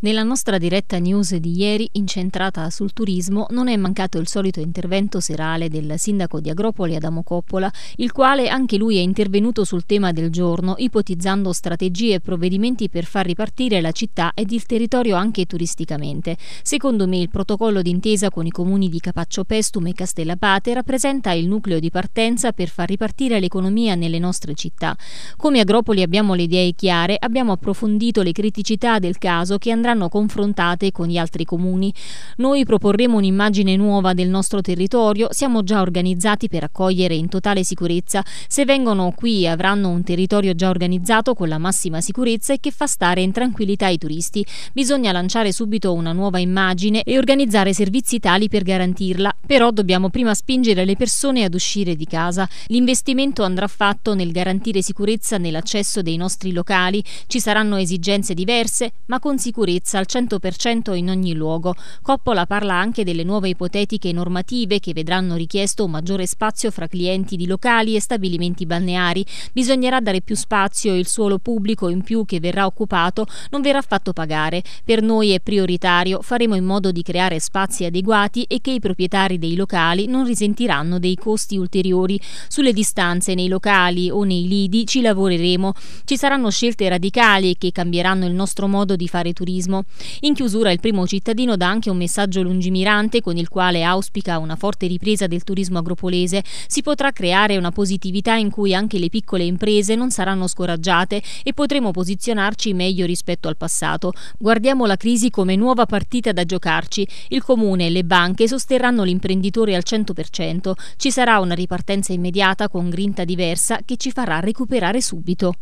Nella nostra diretta news di ieri, incentrata sul turismo, non è mancato il solito intervento serale del sindaco di Agropoli Adamo Coppola, il quale anche lui è intervenuto sul tema del giorno, ipotizzando strategie e provvedimenti per far ripartire la città ed il territorio anche turisticamente. Secondo me il protocollo d'intesa con i comuni di Capaccio Pestume e Castellapate rappresenta il nucleo di partenza per far ripartire l'economia nelle nostre città. Come Agropoli abbiamo le idee chiare, abbiamo approfondito le criticità del caso che andrà andranno confrontate con gli altri comuni. Noi proporremo un'immagine nuova del nostro territorio, siamo già organizzati per accogliere in totale sicurezza. Se vengono qui avranno un territorio già organizzato con la massima sicurezza e che fa stare in tranquillità i turisti. Bisogna lanciare subito una nuova immagine e organizzare servizi tali per garantirla, però dobbiamo prima spingere le persone ad uscire di casa. L'investimento andrà fatto nel garantire sicurezza nell'accesso dei nostri locali, ci saranno esigenze diverse, ma con sicurezza sicurezza al 100% in ogni luogo. Coppola parla anche delle nuove ipotetiche normative che vedranno richiesto un maggiore spazio fra clienti di locali e stabilimenti balneari. Bisognerà dare più spazio e il suolo pubblico in più che verrà occupato non verrà fatto pagare. Per noi è prioritario, faremo in modo di creare spazi adeguati e che i proprietari dei locali non risentiranno dei costi ulteriori. Sulle distanze nei locali o nei lidi ci lavoreremo. Ci saranno scelte radicali che cambieranno il nostro modo di fare turismo turismo. In chiusura il primo cittadino dà anche un messaggio lungimirante con il quale auspica una forte ripresa del turismo agropolese. Si potrà creare una positività in cui anche le piccole imprese non saranno scoraggiate e potremo posizionarci meglio rispetto al passato. Guardiamo la crisi come nuova partita da giocarci. Il comune e le banche sosterranno l'imprenditore al 100%. Ci sarà una ripartenza immediata con grinta diversa che ci farà recuperare subito.